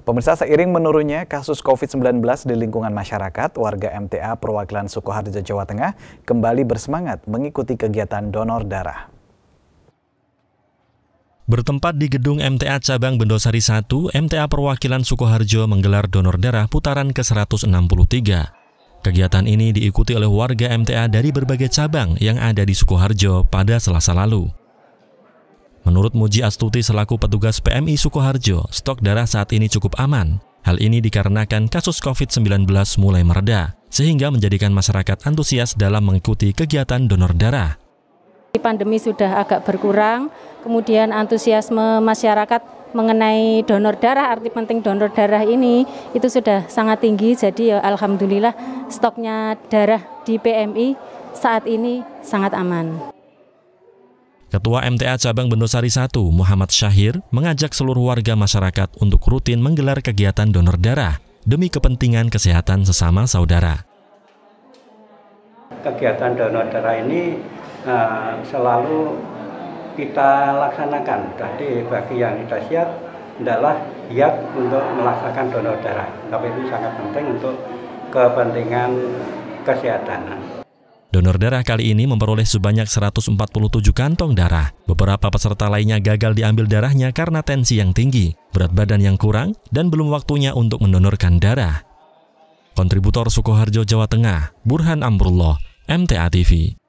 Pemirsa seiring menurunnya kasus COVID-19 di lingkungan masyarakat, warga MTA perwakilan Sukoharjo, Jawa Tengah kembali bersemangat mengikuti kegiatan donor darah. Bertempat di gedung MTA Cabang Bendosari 1, MTA Perwakilan Sukoharjo menggelar donor darah putaran ke-163. Kegiatan ini diikuti oleh warga MTA dari berbagai cabang yang ada di Sukoharjo pada selasa lalu. Menurut Muji Astuti selaku petugas PMI Sukoharjo, stok darah saat ini cukup aman. Hal ini dikarenakan kasus COVID-19 mulai mereda, sehingga menjadikan masyarakat antusias dalam mengikuti kegiatan donor darah. Pandemi sudah agak berkurang, kemudian antusiasme masyarakat mengenai donor darah, arti penting donor darah ini itu sudah sangat tinggi. Jadi ya alhamdulillah stoknya darah di PMI saat ini sangat aman. Ketua MTA Cabang Bendosari 1, Muhammad Syahir, mengajak seluruh warga masyarakat untuk rutin menggelar kegiatan donor darah demi kepentingan kesehatan sesama saudara. Kegiatan donor darah ini uh, selalu kita laksanakan. Tadi bagi yang tidak siap adalah giat untuk melaksanakan donor darah. Tapi itu sangat penting untuk kepentingan kesehatan. Donor darah kali ini memperoleh sebanyak 147 kantong darah. Beberapa peserta lainnya gagal diambil darahnya karena tensi yang tinggi, berat badan yang kurang, dan belum waktunya untuk mendonorkan darah. Kontributor Sukoharjo, Jawa Tengah, Burhan Amrullah, MTA TV.